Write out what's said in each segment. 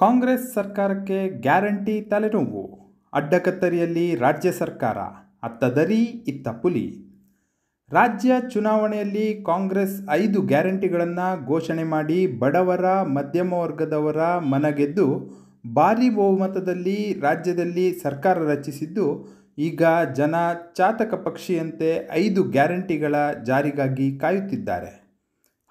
ಕಾಂಗ್ರೆಸ್ ಸರ್ಕಾರಕ್ಕೆ ಗ್ಯಾರಂಟಿ ತಲೆನೋವು ಅಡ್ಡಕತ್ತರಿಯಲ್ಲಿ ರಾಜ್ಯ ಸರ್ಕಾರ ಅತ್ತದರಿ ಇತ್ತ ಪುಲಿ ರಾಜ್ಯ ಚುನಾವಣೆಯಲ್ಲಿ ಕಾಂಗ್ರೆಸ್ ಐದು ಗ್ಯಾರಂಟಿಗಳನ್ನು ಘೋಷಣೆ ಮಾಡಿ ಬಡವರ ಮಧ್ಯಮ ವರ್ಗದವರ ಮನಗೆದ್ದು ಭಾರೀ ಬಹುಮತದಲ್ಲಿ ರಾಜ್ಯದಲ್ಲಿ ಸರ್ಕಾರ ರಚಿಸಿದ್ದು ಈಗ ಜನ ಚಾತಕ ಪಕ್ಷಿಯಂತೆ ಐದು ಗ್ಯಾರಂಟಿಗಳ ಜಾರಿಗಾಗಿ ಕಾಯುತ್ತಿದ್ದಾರೆ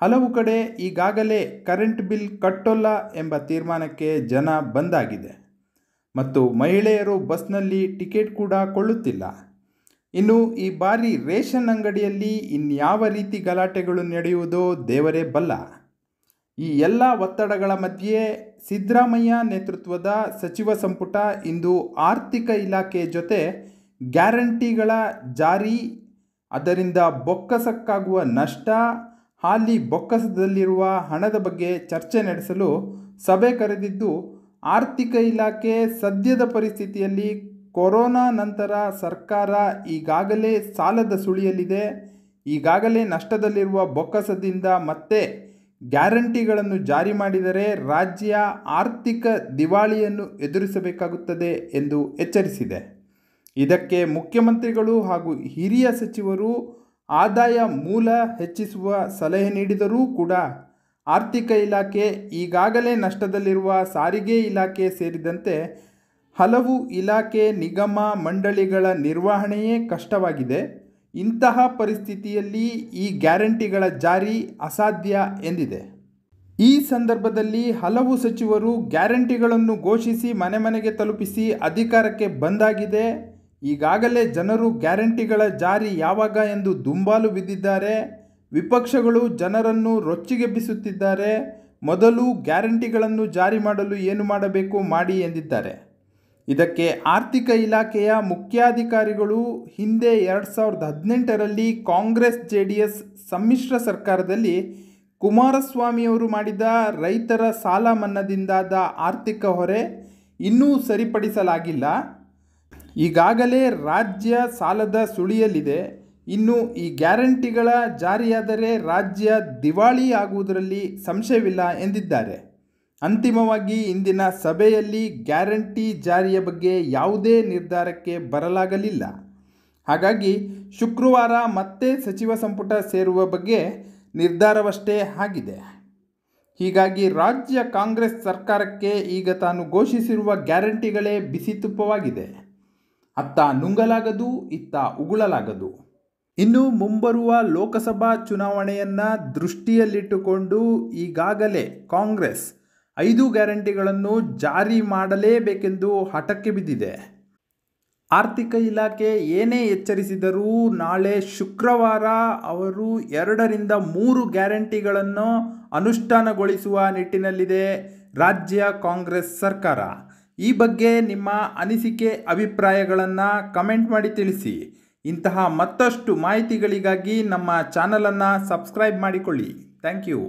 ಹಲವು ಕಡೆ ಈಗಾಗಲೇ ಕರೆಂಟ್ ಬಿಲ್ ಕಟ್ಟೋಲ್ಲ ಎಂಬ ತೀರ್ಮಾನಕ್ಕೆ ಜನ ಬಂದಾಗಿದೆ ಮತ್ತು ಮಹಿಳೆಯರು ಬಸ್ನಲ್ಲಿ ಟಿಕೆಟ್ ಕೂಡ ಕೊಳ್ಳುತ್ತಿಲ್ಲ ಇನ್ನು ಈ ಬಾರಿ ರೇಷನ್ ಅಂಗಡಿಯಲ್ಲಿ ಇನ್ಯಾವ ರೀತಿ ಗಲಾಟೆಗಳು ನಡೆಯುವುದೋ ದೇವರೇ ಬಲ್ಲ ಈ ಎಲ್ಲ ಒತ್ತಡಗಳ ಮಧ್ಯೆ ಸಿದ್ದರಾಮಯ್ಯ ನೇತೃತ್ವದ ಸಚಿವ ಸಂಪುಟ ಇಂದು ಆರ್ಥಿಕ ಇಲಾಖೆ ಜೊತೆ ಗ್ಯಾರಂಟಿಗಳ ಜಾರಿ ಅದರಿಂದ ಬೊಕ್ಕಸಕ್ಕಾಗುವ ನಷ್ಟ ಹಾಲಿ ಬೊಕ್ಕಸದಲ್ಲಿರುವ ಹಣದ ಬಗ್ಗೆ ಚರ್ಚೆ ನಡೆಸಲು ಸಭೆ ಕರೆದಿದ್ದು ಆರ್ಥಿಕ ಇಲಾಖೆ ಸದ್ಯದ ಪರಿಸ್ಥಿತಿಯಲ್ಲಿ ಕೊರೋನಾ ನಂತರ ಸರ್ಕಾರ ಈಗಾಗಲೇ ಸಾಲದ ಸುಳಿಯಲ್ಲಿದೆ ಈಗಾಗಲೇ ನಷ್ಟದಲ್ಲಿರುವ ಬೊಕ್ಕಸದಿಂದ ಮತ್ತೆ ಗ್ಯಾರಂಟಿಗಳನ್ನು ಜಾರಿ ಮಾಡಿದರೆ ರಾಜ್ಯ ಆರ್ಥಿಕ ದಿವಾಳಿಯನ್ನು ಎದುರಿಸಬೇಕಾಗುತ್ತದೆ ಎಂದು ಎಚ್ಚರಿಸಿದೆ ಇದಕ್ಕೆ ಮುಖ್ಯಮಂತ್ರಿಗಳು ಹಾಗೂ ಹಿರಿಯ ಸಚಿವರು ಆದಾಯ ಮೂಲ ಹೆಚ್ಚಿಸುವ ಸಲಹೆ ನೀಡಿದರೂ ಕೂಡ ಆರ್ಥಿಕ ಇಲಾಖೆ ಈಗಾಗಲೇ ನಷ್ಟದಲ್ಲಿರುವ ಸಾರಿಗೆ ಇಲಾಖೆ ಸೇರಿದಂತೆ ಹಲವು ಇಲಾಖೆ ನಿಗಮ ಮಂಡಳಿಗಳ ನಿರ್ವಹಣೆಯೇ ಕಷ್ಟವಾಗಿದೆ ಇಂತಹ ಪರಿಸ್ಥಿತಿಯಲ್ಲಿ ಈ ಗ್ಯಾರಂಟಿಗಳ ಜಾರಿ ಅಸಾಧ್ಯ ಎಂದಿದೆ ಈ ಸಂದರ್ಭದಲ್ಲಿ ಹಲವು ಸಚಿವರು ಗ್ಯಾರಂಟಿಗಳನ್ನು ಘೋಷಿಸಿ ಮನೆ ಮನೆಗೆ ತಲುಪಿಸಿ ಅಧಿಕಾರಕ್ಕೆ ಬಂದಾಗಿದೆ ಈಗಾಗಲೇ ಜನರು ಗ್ಯಾರಂಟಿಗಳ ಜಾರಿ ಯಾವಾಗ ಎಂದು ದುಂಬಾಲು ಬಿದ್ದಿದ್ದಾರೆ ವಿಪಕ್ಷಗಳು ಜನರನ್ನು ರೊಚ್ಚಿಗೆಬ್ಬಿಸುತ್ತಿದ್ದಾರೆ ಮೊದಲು ಗ್ಯಾರಂಟಿಗಳನ್ನು ಜಾರಿ ಮಾಡಲು ಏನು ಮಾಡಬೇಕು ಮಾಡಿ ಎಂದಿದ್ದಾರೆ ಇದಕ್ಕೆ ಆರ್ಥಿಕ ಇಲಾಖೆಯ ಮುಖ್ಯಾಧಿಕಾರಿಗಳು ಹಿಂದೆ ಎರಡು ಸಾವಿರದ ಹದಿನೆಂಟರಲ್ಲಿ ಕಾಂಗ್ರೆಸ್ ಜೆ ಡಿ ಎಸ್ ಸಮ್ಮಿಶ್ರ ಸರ್ಕಾರದಲ್ಲಿ ಕುಮಾರಸ್ವಾಮಿಯವರು ಮಾಡಿದ ರೈತರ ಸಾಲ ಮನ್ನಾದಿಂದಾದ ಆರ್ಥಿಕ ಹೊರೆ ಇನ್ನೂ ಸರಿಪಡಿಸಲಾಗಿಲ್ಲ ಈಗಾಗಲೇ ರಾಜ್ಯ ಸಾಲದ ಸುಳಿಯಲ್ಲಿದೆ ಇನ್ನು ಈ ಗ್ಯಾರಂಟಿಗಳ ಜಾರಿಯಾದರೆ ರಾಜ್ಯ ದಿವಾಳಿ ಆಗುವುದರಲ್ಲಿ ಸಂಶಯವಿಲ್ಲ ಎಂದಿದ್ದಾರೆ ಅಂತಿಮವಾಗಿ ಇಂದಿನ ಸಭೆಯಲ್ಲಿ ಗ್ಯಾರಂಟಿ ಜಾರಿಯ ಬಗ್ಗೆ ಯಾವುದೇ ನಿರ್ಧಾರಕ್ಕೆ ಬರಲಾಗಲಿಲ್ಲ ಹಾಗಾಗಿ ಶುಕ್ರವಾರ ಮತ್ತೆ ಸಚಿವ ಸಂಪುಟ ಸೇರುವ ಬಗ್ಗೆ ನಿರ್ಧಾರವಷ್ಟೇ ಆಗಿದೆ ಹೀಗಾಗಿ ರಾಜ್ಯ ಕಾಂಗ್ರೆಸ್ ಸರ್ಕಾರಕ್ಕೆ ಈಗ ತಾನು ಘೋಷಿಸಿರುವ ಗ್ಯಾರಂಟಿಗಳೇ ಬಿಸಿ ತುಪ್ಪವಾಗಿದೆ ಅತ್ತ ನುಂಗಲಾಗದು ಇತ್ತ ಉಗುಳಲಾಗದು ಇನ್ನು ಮುಂಬರುವ ಲೋಕಸಭಾ ಚುನಾವಣೆಯನ್ನು ದೃಷ್ಟಿಯಲ್ಲಿಟ್ಟುಕೊಂಡು ಈಗಾಗಲೇ ಕಾಂಗ್ರೆಸ್ ಐದು ಗ್ಯಾರಂಟಿಗಳನ್ನು ಜಾರಿ ಮಾಡಲೇಬೇಕೆಂದು ಹಠಕ್ಕೆ ಬಿದ್ದಿದೆ ಆರ್ಥಿಕ ಇಲಾಖೆ ಏನೇ ಎಚ್ಚರಿಸಿದರೂ ನಾಳೆ ಶುಕ್ರವಾರ ಅವರು ಎರಡರಿಂದ ಮೂರು ಗ್ಯಾರಂಟಿಗಳನ್ನು ಅನುಷ್ಠಾನಗೊಳಿಸುವ ನಿಟ್ಟಿನಲ್ಲಿದೆ ರಾಜ್ಯ ಕಾಂಗ್ರೆಸ್ ಸರ್ಕಾರ ಈ ಬಗ್ಗೆ ನಿಮ್ಮ ಅನಿಸಿಕೆ ಅಭಿಪ್ರಾಯಗಳನ್ನು ಕಮೆಂಟ್ ಮಾಡಿ ತಿಳಿಸಿ ಇಂತಹ ಮತ್ತಷ್ಟು ಮಾಹಿತಿಗಳಿಗಾಗಿ ನಮ್ಮ ಚಾನಲನ್ನು ಸಬ್ಸ್ಕ್ರೈಬ್ ಮಾಡಿಕೊಳ್ಳಿ ಥ್ಯಾಂಕ್ ಯು